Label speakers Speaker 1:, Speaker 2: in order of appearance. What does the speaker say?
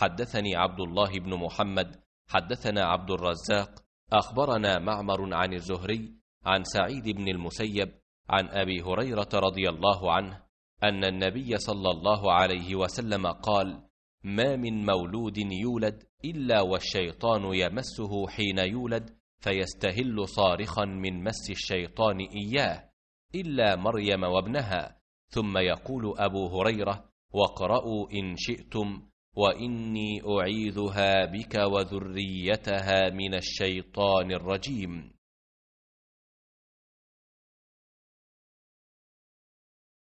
Speaker 1: حدثني عبد الله بن محمد
Speaker 2: حدثنا عبد الرزاق اخبرنا معمر عن الزهري عن سعيد بن المسيب عن ابي هريره رضي الله عنه ان النبي صلى الله عليه وسلم قال ما من مولود يولد الا والشيطان يمسه حين يولد فيستهل صارخا من مس الشيطان اياه الا مريم وابنها ثم يقول ابو هريره واقرأوا إن شئتم واني اعيذها بك
Speaker 1: وذريتها من الشيطان الرجيم